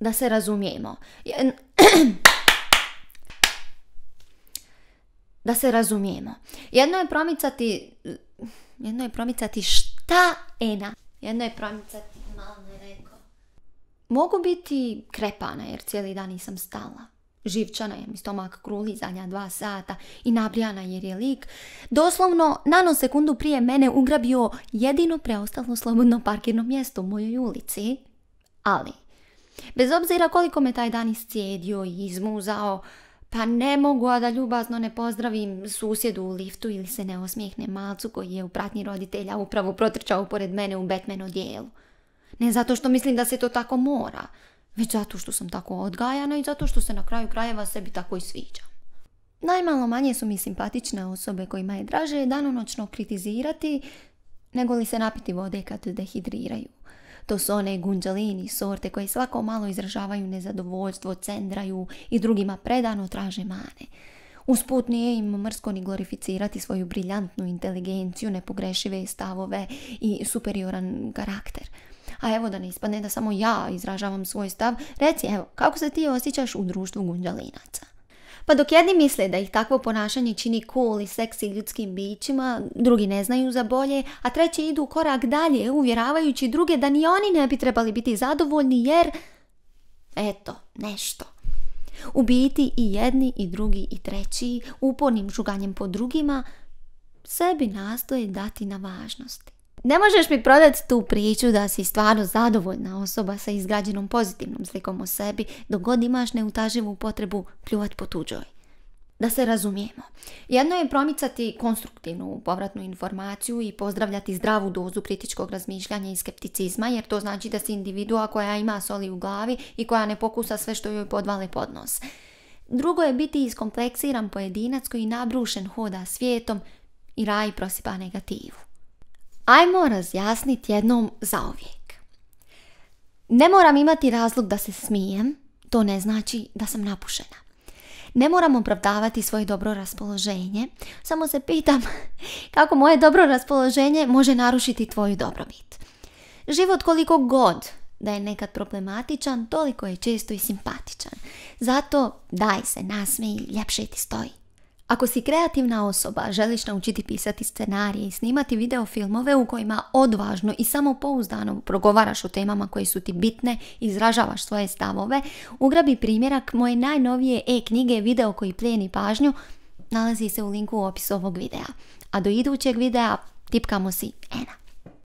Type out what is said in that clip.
da se razumijemo. Da se razumijemo. Jedno je promicati jedno je promicati šta ena. Jedno je promicati malo ne reko. Mogu biti krepana jer cijeli dan nisam stala. Živčana je mi stomak kruli zadnja dva sata i nabrijana jer je lik. Doslovno nanosekundu prije mene ugrabio jedino preostalo slobodno parkirno mjesto u mojoj ulici. Ali Bez obzira koliko me taj dan iscijedio i izmuzao, pa ne mogu, a da ljubazno ne pozdravim susjedu u liftu ili se ne osmijehne malcu koji je u pratnji roditelja upravo protrčao pored mene u betmeno dijelu. Ne zato što mislim da se to tako mora, već zato što sam tako odgajana i zato što se na kraju krajeva sebi tako i sviđa. Najmalo manje su mi simpatične osobe kojima je draže danonoćno kritizirati nego li se napiti vode kad dehidriraju. To su one gunđalini sorte koje svako malo izražavaju nezadovoljstvo, cendraju i drugima predano traže mane. Usput nije im mrsko ni glorificirati svoju briljantnu inteligenciju, nepogrešive stavove i superioran karakter. A evo da ne ispadne da samo ja izražavam svoj stav, reci evo kako se ti osjećaš u društvu gunđalinaca. Pa dok jedni misle da ih takvo ponašanje čini cool i seksi ljudskim bićima, drugi ne znaju za bolje, a treći idu korak dalje uvjeravajući druge da ni oni ne bi trebali biti zadovoljni jer... Eto, nešto. U biti i jedni i drugi i treći, upornim žuganjem po drugima, sebi nastoje dati na važnosti ne možeš mi prodati tu priču da si stvarno zadovoljna osoba sa izgrađenom pozitivnom slikom o sebi dok god imaš neutaživu potrebu pljuvat po tuđoj. Da se razumijemo. Jedno je promicati konstruktivnu povratnu informaciju i pozdravljati zdravu dozu kritičkog razmišljanja i skepticizma, jer to znači da si individua koja ima soli u glavi i koja ne pokusa sve što joj podvale pod Drugo je biti iskompleksiran pojedinac koji nabrušen hoda svijetom i raj prosipa negativu ajmo razjasniti jednom zauvijek. Ne moram imati razlog da se smijem, to ne znači da sam napušena. Ne moram opravdavati svoje dobro raspoloženje, samo se pitam kako moje dobro raspoloženje može narušiti tvoju dobrobit. Život koliko god da je nekad problematičan, toliko je često i simpatičan. Zato daj se, nasmij, ljepše ti stoji. Ako si kreativna osoba, želiš naučiti pisati scenarije i snimati video filmove u kojima odvažno i samopouzdano progovaraš o temama koje su ti bitne, izražavaš svoje stavove, ugrabi primjerak moje najnovije e-knjige video koji plijeni pažnju, nalazi se u linku u opisu ovog videa. A do idućeg videa tipkamo si Ena.